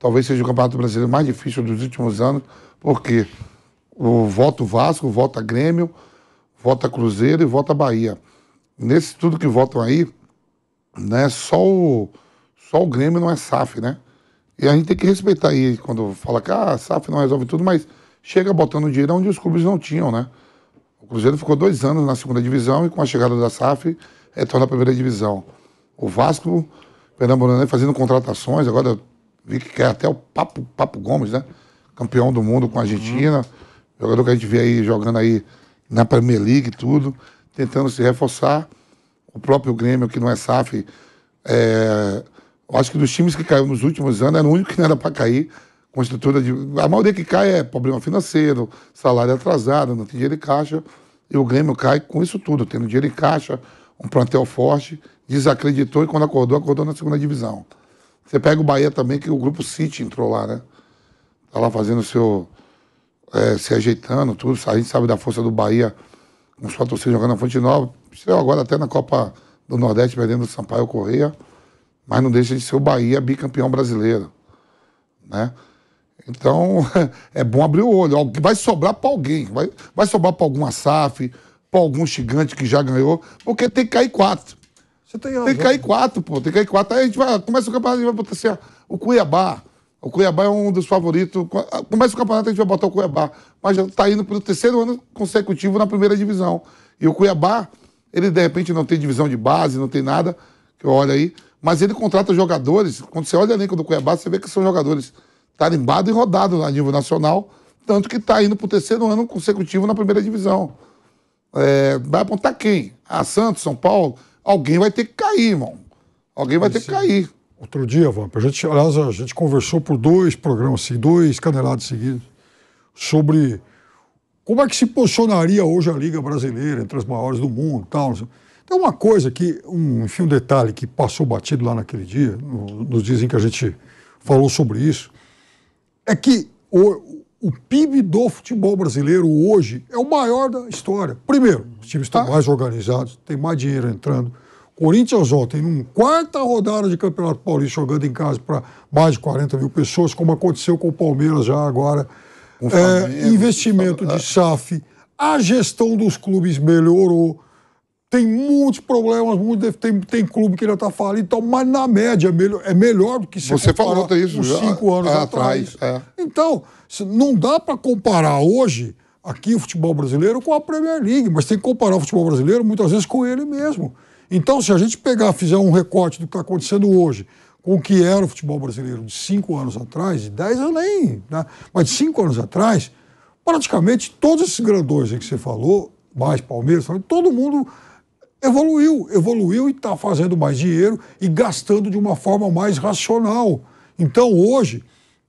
talvez seja o Campeonato Brasileiro mais difícil dos últimos anos, porque o voto Vasco, vota Grêmio, vota Cruzeiro e vota Bahia. Nesse tudo que votam aí, né, só o, só o Grêmio não é SAF, né? E a gente tem que respeitar aí quando fala que a ah, SAF não resolve tudo, mas chega botando dinheiro onde os clubes não tinham, né? O Cruzeiro ficou dois anos na segunda divisão e com a chegada da SAF retorna à primeira divisão. O Vasco, Pernambucano, fazendo contratações, agora vi que quer é até o Papo, Papo Gomes, né? Campeão do mundo com a Argentina. Uhum. Jogador que a gente vê aí jogando aí na Premier League e tudo, tentando se reforçar. O próprio Grêmio, que não é SAF, é... eu acho que dos times que caiu nos últimos anos, era o único que não era para cair. Com estrutura de. A maioria que cai é problema financeiro, salário atrasado, não tem dinheiro em caixa. E o Grêmio cai com isso tudo, tendo dinheiro em caixa, um plantel forte, desacreditou e quando acordou, acordou na segunda divisão. Você pega o Bahia também, que o grupo City entrou lá, né? Tá lá fazendo o seu. É, se ajeitando, tudo. A gente sabe da força do Bahia com sua torcida jogando na Fonte Nova. Estreou agora até na Copa do Nordeste, perdendo o Sampaio Correia. Mas não deixa de ser o Bahia bicampeão brasileiro, né? Então, é bom abrir o olho. Vai sobrar para alguém. Vai, vai sobrar para alguma SAF, para algum gigante que já ganhou, porque tem que cair quatro. Você tem, tem que cair quatro, pô. Tem que cair quatro. Aí a gente vai, começa o campeonato, a gente vai botar assim, o Cuiabá. O Cuiabá é um dos favoritos. Ah, começa o campeonato, a gente vai botar o Cuiabá. Mas já está indo pro terceiro ano consecutivo na primeira divisão. E o Cuiabá, ele de repente não tem divisão de base, não tem nada, que olha aí. Mas ele contrata jogadores. Quando você olha o elenco do Cuiabá, você vê que são jogadores tarimbados e rodados a nível nacional. Tanto que está indo para o terceiro ano consecutivo na primeira divisão. É, vai apontar quem? A ah, Santos, São Paulo? alguém vai ter que cair, irmão. Alguém vai Mas ter que é. cair. Outro dia, Vamp, a gente, aliás, a gente conversou por dois programas, assim, dois canelados seguidos, sobre como é que se posicionaria hoje a Liga Brasileira entre as maiores do mundo tal. Tem uma coisa que, um, enfim, um detalhe que passou batido lá naquele dia, no, nos dias em que a gente falou sobre isso, é que o, o PIB do futebol brasileiro hoje é o maior da história. Primeiro, os times estão ah. mais organizados, tem mais dinheiro entrando. Corinthians ontem, num quarta rodada de Campeonato Paulista, jogando em casa para mais de 40 mil pessoas, como aconteceu com o Palmeiras já agora. É, investimento de é. SAF, a gestão dos clubes melhorou. Tem muitos problemas, muito, tem, tem clube que ainda está falido, então, mas na média é melhor, é melhor do que se Você falou isso uns já, cinco anos ah, atrás. É. Então, não dá para comparar hoje aqui o futebol brasileiro com a Premier League, mas tem que comparar o futebol brasileiro muitas vezes com ele mesmo. Então, se a gente pegar, fizer um recorte do que está acontecendo hoje com o que era o futebol brasileiro de cinco anos atrás, de dez anos nem, né? mas de cinco anos atrás, praticamente todos esses grandões que você falou, mais Palmeiras, todo mundo evoluiu, evoluiu e está fazendo mais dinheiro e gastando de uma forma mais racional. Então, hoje,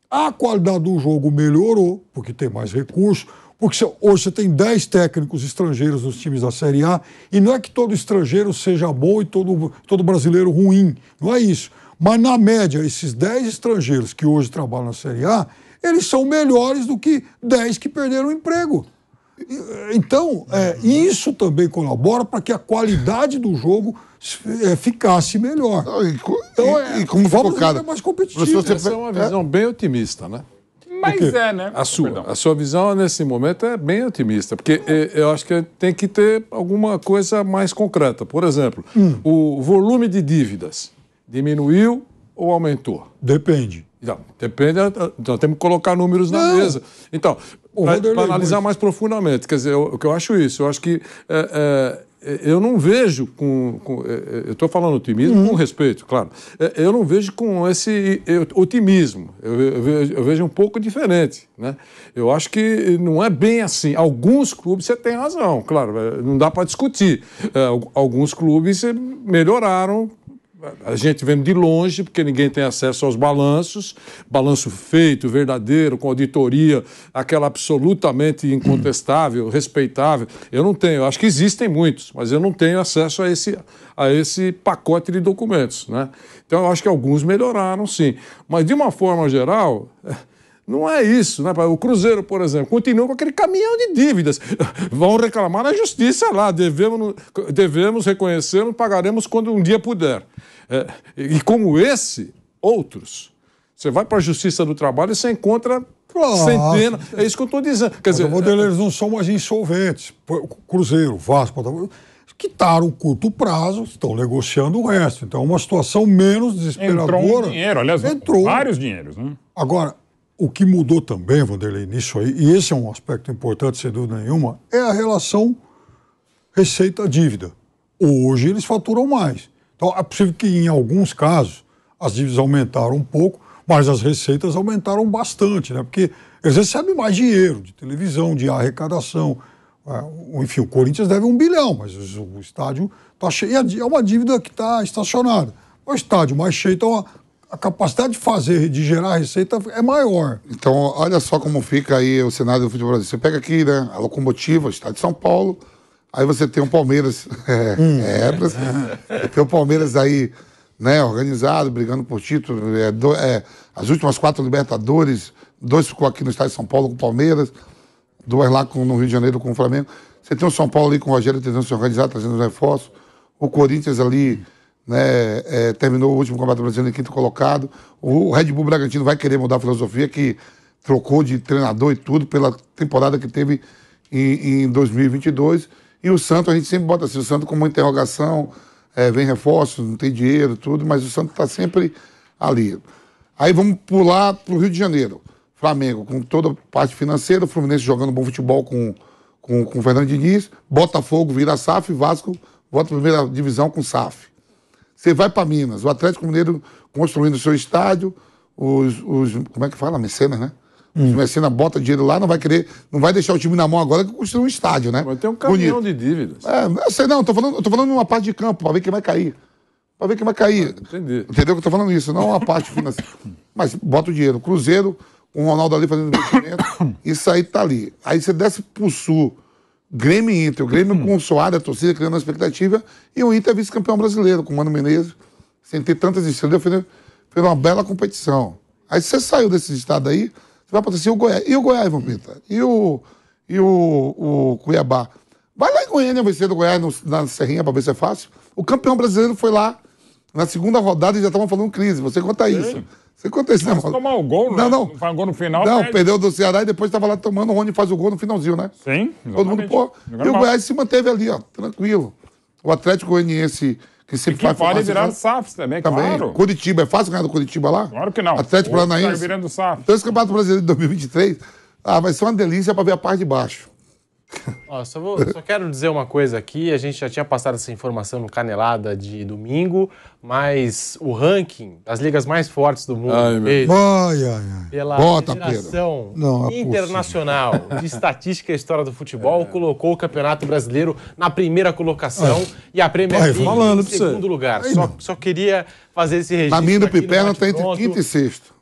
a qualidade do jogo melhorou, porque tem mais recursos, porque hoje você tem 10 técnicos estrangeiros nos times da Série A, e não é que todo estrangeiro seja bom e todo, todo brasileiro ruim, não é isso. Mas, na média, esses 10 estrangeiros que hoje trabalham na Série A, eles são melhores do que 10 que perderam o emprego. Então, é, isso também colabora para que a qualidade do jogo é, ficasse melhor. e, então, é, e, e como vamos focado, mais competitivo. Você, Essa é uma visão é. bem otimista, né? Mas é, né? A sua, a sua visão nesse momento é bem otimista, porque eh, eu acho que tem que ter alguma coisa mais concreta. Por exemplo, hum. o volume de dívidas diminuiu ou aumentou? Depende. Então, depende, eh, então temos que colocar números Não. na mesa. Então, para analisar mais profundamente, quer dizer, o que eu acho isso, eu acho que é, é, eu não vejo com. com é, é, eu estou falando otimismo uhum. com respeito, claro. Eu não vejo com esse otimismo. Eu, eu, vejo, eu, vejo, um pouco diferente. Né? Eu acho que não é bem assim. Alguns clubes você tem razão, claro, não dá para discutir. Alguns clubes eh, melhoraram a gente vendo de longe, porque ninguém tem acesso aos balanços, balanço feito, verdadeiro, com auditoria, aquela absolutamente incontestável, respeitável. Eu não tenho, acho que existem muitos, mas eu não tenho acesso a esse, a esse pacote de documentos. Né? Então, eu acho que alguns melhoraram, sim. Mas, de uma forma geral. Não é isso, né? O Cruzeiro, por exemplo, continua com aquele caminhão de dívidas. Vão reclamar na justiça lá, devemos, devemos reconhecemos, pagaremos quando um dia puder. É, e como esse, outros. Você vai para a Justiça do Trabalho e você encontra Claro. Centena. É isso que eu estou dizendo. Quer dizer, é, dizer, modeleiros é não são mais insolventes. Cruzeiro, Vasco, Botafogo. Quitaram o curto prazo, estão negociando o resto. Então, é uma situação menos desesperadora. Entrou um dinheiro, aliás, entrou. vários dinheiros. Né? Agora, o que mudou também, Vanderlei, nisso aí, e esse é um aspecto importante, sem dúvida nenhuma, é a relação receita-dívida. Hoje eles faturam mais. Então, é possível que em alguns casos as dívidas aumentaram um pouco, mas as receitas aumentaram bastante, né? Porque eles recebem mais dinheiro de televisão, de arrecadação. É, enfim, o Corinthians deve um bilhão, mas o estádio está cheio. É uma dívida que está estacionada. O estádio mais cheio, então a capacidade de fazer, de gerar receita é maior. Então, olha só como fica aí o cenário do futebol brasileiro. Você pega aqui, né? A locomotiva, o estádio de São Paulo, Aí você tem o um Palmeiras. É, hum. é, é tem o Palmeiras aí, né, organizado, brigando por título. É, do, é, as últimas quatro Libertadores, dois ficou aqui no estado de São Paulo com o Palmeiras, duas lá com, no Rio de Janeiro com o Flamengo. Você tem o São Paulo ali com o Rogério tentando se organizar, trazendo os reforços. O Corinthians ali né, é, terminou o último combate Brasileiro em quinto colocado. O, o Red Bull Bragantino vai querer mudar a filosofia que trocou de treinador e tudo pela temporada que teve em, em 2022 e o Santo, a gente sempre bota assim, o Santo com uma interrogação, é, vem reforço, não tem dinheiro, tudo, mas o Santo está sempre ali. Aí vamos pular para o Rio de Janeiro. Flamengo com toda a parte financeira, Fluminense jogando bom futebol com, com, com o Fernando Diniz, Botafogo vira SAF, Vasco volta à primeira divisão com SAF. Você vai para Minas, o Atlético Mineiro construindo o seu estádio, os, os, Como é que fala? Mecenas, né? Hum. O Messina bota dinheiro lá, não vai querer, não vai deixar o time na mão agora que construiu um estádio, né? Vai ter um caminhão Bonito. de dívidas. É, eu sei, não, eu tô falando, eu tô falando uma parte de campo, para ver quem vai cair. Para ver quem vai cair. Ah, entendi. Entendeu que eu tô falando isso? Não é uma parte financeira. Mas bota o dinheiro. Cruzeiro, com o Ronaldo ali fazendo investimento, isso aí tá ali. Aí você desce pro sul. Grêmio e Inter. O Grêmio hum. o Soares, a torcida criando uma expectativa. E o Inter é vice-campeão brasileiro, com o Mano Menezes, sem ter tantas estrelas. Fez uma bela competição. Aí você saiu desse estado aí, vai acontecer o Goiás. E o Goiás, Vampeta? E o, e o, o Cuiabá? Vai lá em Goiânia vencer do Goiás no, na Serrinha para ver se é fácil. O campeão brasileiro foi lá na segunda rodada e já estavam falando crise. Você conta Sim. isso. Você conta isso, né, mano? tomar o gol, não, né? Não, não. Faz um gol no final. Não, perde. perdeu do Ceará e depois estava lá tomando. O Rony faz o gol no finalzinho, né? Sim. Exatamente. Todo mundo, pô. Jogando e o Goiás se manteve ali, ó, tranquilo. O Atlético Goianiense que, se e que faz, pode faz, SAFs também, também, claro. Curitiba, é fácil ganhar do Curitiba lá? Claro que não. Atlético Paranaense. Tá virando SAF. Então esse Campeonato Brasileiro de 2023 ah, vai ser uma delícia para ver a parte de baixo. Ó, só, vou, só, quero dizer uma coisa aqui. A gente já tinha passado essa informação no Canelada de domingo, mas o ranking das ligas mais fortes do mundo ai, meu... É ai, ai, ai. pela Bota, Federação Não, é Internacional possível. de Estatística e História do Futebol é. colocou o Campeonato Brasileiro na primeira colocação e a Premier League em segundo você. lugar. Só, só, queria fazer esse registro. Caminho do Pipé não está entre quinto e sexto.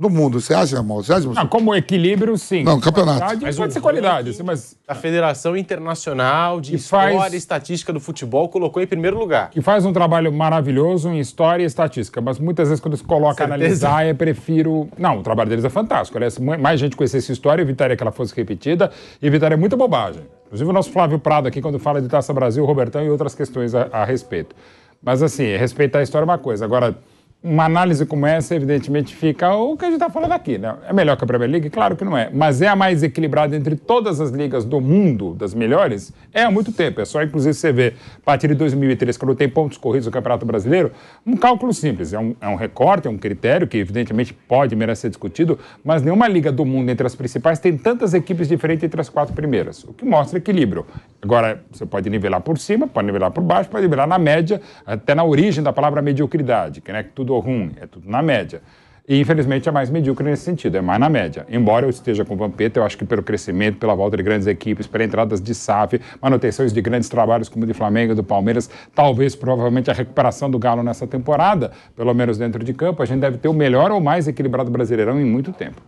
Do mundo, você acha, Mal? Você acha, Não, como equilíbrio, sim. Não, campeonato. mas pode ser qualidade, mas. A Federação Internacional de que História faz... e Estatística do Futebol colocou em primeiro lugar. Que faz um trabalho maravilhoso em história e estatística, mas muitas vezes quando se coloca analisar, eu prefiro. Não, o trabalho deles é fantástico. Aliás, mais gente conhecesse a história, evitaria que ela fosse repetida, evitaria muita bobagem. Inclusive o nosso Flávio Prado aqui, quando fala de Taça Brasil, Robertão e outras questões a, a respeito. Mas assim, respeitar a história é uma coisa. Agora uma análise como essa, evidentemente, fica o que a gente está falando aqui. Né? É melhor que a Premier League? Claro que não é. Mas é a mais equilibrada entre todas as ligas do mundo, das melhores? É há muito tempo. É só, inclusive, você ver, a partir de 2003, quando tem pontos corridos no Campeonato Brasileiro, um cálculo simples. É um, é um recorte, é um critério que, evidentemente, pode merecer ser discutido, mas nenhuma liga do mundo entre as principais tem tantas equipes diferentes entre as quatro primeiras, o que mostra equilíbrio. Agora, você pode nivelar por cima, pode nivelar por baixo, pode nivelar na média, até na origem da palavra mediocridade, que não né, é tudo ruim, é tudo na média. E, infelizmente, é mais medíocre nesse sentido, é mais na média. Embora eu esteja com o Vampeta, eu acho que pelo crescimento, pela volta de grandes equipes, pela entradas de SAF, manutenções de grandes trabalhos como o de Flamengo, do Palmeiras, talvez, provavelmente, a recuperação do Galo nessa temporada, pelo menos dentro de campo, a gente deve ter o melhor ou mais equilibrado brasileirão em muito tempo.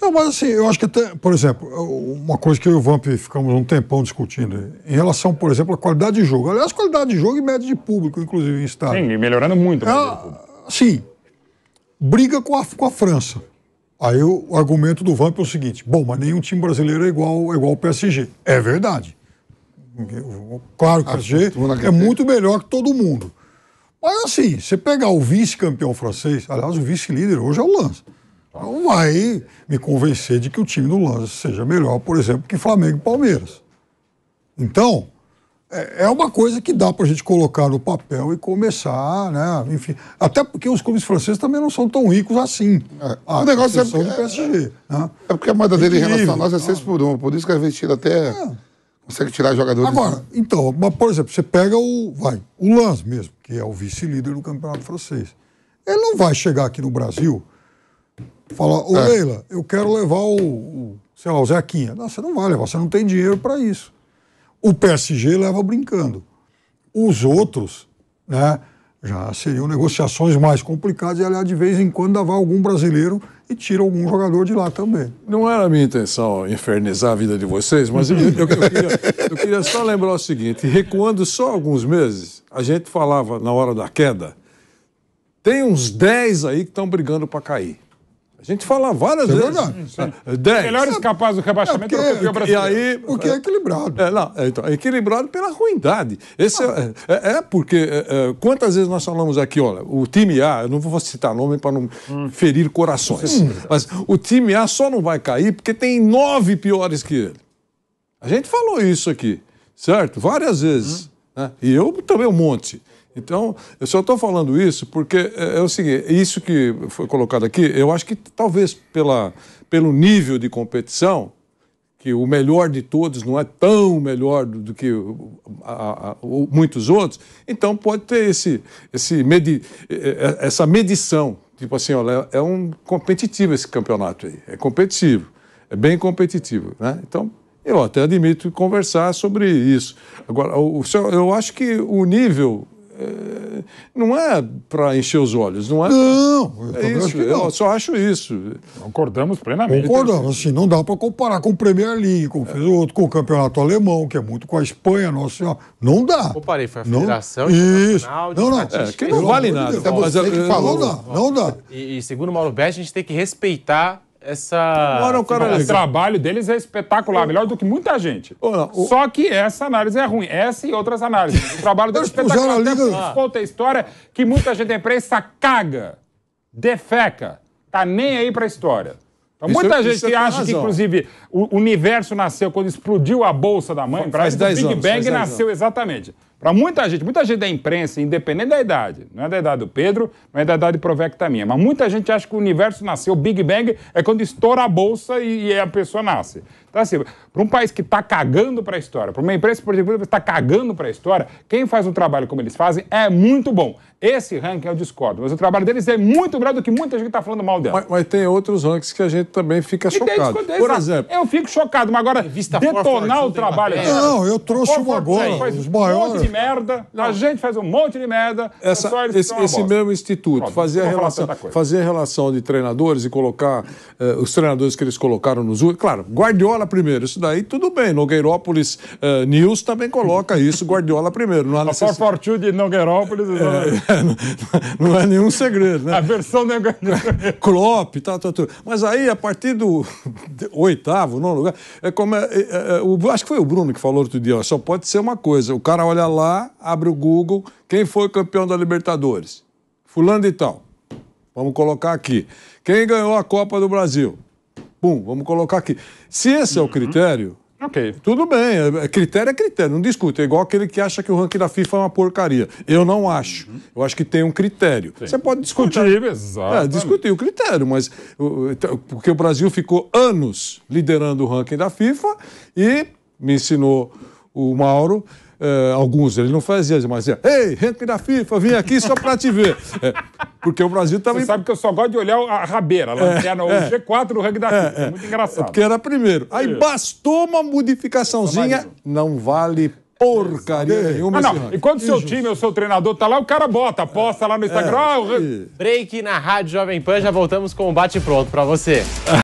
Não, mas assim, eu acho que, até, por exemplo, uma coisa que eu e o Vamp ficamos um tempão discutindo, em relação, por exemplo, à qualidade de jogo. Aliás, qualidade de jogo e média de público, inclusive, em estádio Sim, melhorando muito. Ela, ah, sim, briga com a, com a França. Aí o argumento do Vamp é o seguinte: bom, mas nenhum time brasileiro é igual, é igual ao PSG. É verdade. Claro que o PSG é muito melhor que todo mundo. Mas assim, você pegar o vice-campeão francês, aliás, o vice-líder hoje é o Lance. Então vai me convencer de que o time do Lanza seja melhor, por exemplo, que Flamengo e Palmeiras. Então, é, é uma coisa que dá para a gente colocar no papel e começar, né? Enfim, até porque os clubes franceses também não são tão ricos assim. É, ah, o negócio é, do é PSG, é, né? é porque a moda dele em relação a nós é 6 por 1, por isso que às vezes até. É. Consegue tirar jogadores. Agora, então, mas, por exemplo, você pega o. Vai, o Lance mesmo, que é o vice-líder do campeonato francês. Ele não vai chegar aqui no Brasil Fala, ô é. Leila, eu quero levar o, o, sei lá, o Zequinha. Não, você não vai levar, você não tem dinheiro para isso. O PSG leva brincando. Os outros, né, já seriam negociações mais complicadas e, aliás, de vez em quando vai algum brasileiro e tira algum jogador de lá também. Não era a minha intenção infernizar a vida de vocês, mas eu, eu, eu, queria, eu queria só lembrar o seguinte: recuando só alguns meses, a gente falava na hora da queda, tem uns 10 aí que estão brigando para cair. A gente fala várias Isso é vezes. É Dez. Melhor escapar é, do rebaixamento é porque, é, E aí, o que é equilibrado. É, não, então, é equilibrado pela ruindade. Esse ah. é, é, porque quantas vezes nós falamos aqui, olha, o time A, eu não vou citar nome para não hum. ferir corações, hum. mas o time A só não vai cair porque tem nove piores que ele. A gente falou isso aqui, certo? Várias vezes. Hum. Né? E eu também um monte. Então, eu só estou falando isso porque é, é, o seguinte, isso que foi colocado aqui, eu acho que talvez pela, pelo nível de competição, que o melhor de todos não é tão melhor do, do que a, a, a, muitos outros, então pode ter esse, esse medi, é, é, essa medição. Tipo assim, olha, é, é um competitivo esse campeonato aí, é competitivo, é bem competitivo, né? Então, eu até admito conversar sobre isso. Agora, eu acho que o nível não é para encher os olhos, não é? Não, é eu, é isso, não. eu só acho isso. Concordamos plenamente. Concordamos, assim, não dá para comparar com o Premier League, com, é. outro, com o campeonato alemão, que é muito com a Espanha, nossa senhora. Não dá. Comparei, foi a Federação isso. de Não, não. É, não vale nada. Deus, é mas, é, que falou, não dá, não dá. E, e segundo o Mauro Best, a gente tem que respeitar essa Agora, o cara trabalho deles é espetacular, melhor do que muita gente. Não, o... Só que essa análise é ruim, essa e outras análises. O trabalho deles é espetacular. Até liga... Conta a história que muita gente da imprensa caga, defeca, tá nem aí pra história. Então, isso, é- muita gente é que acha razão. que, inclusive, o universo nasceu quando explodiu a bolsa da mãe, faz, faz 10 o Big anos, Bang nasceu anos. exatamente. Para muita gente, muita gente da imprensa, independente da idade, não é da idade do Pedro, não é da idade provecta minha, mas muita gente acha que o universo nasceu, o Big Bang é quando estoura a bolsa e, e a pessoa nasce. Então, assim, para um país que está cagando para a história, para uma empresa portuguesa que está cagando para a história, quem faz um trabalho como eles fazem é muito bom. Esse ranking eu discordo, mas o trabalho deles é muito melhor do que muita gente está falando mal dela. Mas, mas, tem outros rankings que a gente também fica e chocado. Tem, Por exemplo... Eu fico chocado, mas agora Vista detonar o trabalho... É Não, eu trouxe uma um agora, faz os um monte de merda, Não. a gente faz um monte de merda, é Essa, esse, esse mesmo instituto Pronto, fazia, relação, fazia relação de treinadores e colocar eh, os treinadores que eles colocaram nos últimos... Claro, Guardiola primeiro. Isso daí tudo bem. Nogueirópolis uh, News também coloca isso, Guardiola primeiro. Não há necess... A fortune de Nogueirópolis. É, é, não, é nenhum segredo, né? A versão Nogueirópolis. Klopp, tá, tá, tá, Mas aí, a partir do oitavo, nono lugar, é como é é, é, é, o, acho que foi o Bruno que falou outro dia, ó, só pode ser uma coisa. O cara olha lá, abre o Google, quem foi campeão da Libertadores? Fulano e tal. Vamos colocar aqui. Quem ganhou a Copa do Brasil? Pum, vamos colocar aqui. Se esse uhum. é o uhum. critério, Ok. Tudo bem, é, é critério é critério, não discuta. É igual aquele que acha que o ranking da FIFA é uma porcaria. Eu não acho. Uhum. Eu acho que tem um critério. Sim. Você pode discutir. Exato. É, discutir o critério, mas. Então, porque o Brasil ficou anos liderando o ranking da FIFA e me ensinou o Mauro. Eh, alguns ele não fazia, mas dizia, ei, ranking da FIFA, vim aqui só para te ver. É, porque o Brasil também... Você sabe que eu só gosto de olhar a rabeira, a é, lanterna, é, é, o G4 no ranking da é, FIFA, é. é, muito engraçado. porque era primeiro. Aí bastou uma modificaçãozinha, não vale porcaria nenhuma. Ah, não. Enquanto seu time, o seu treinador tá lá, o cara bota, posta lá no Instagram. É. Break na Rádio Jovem Pan, já voltamos com o bate pronto para você.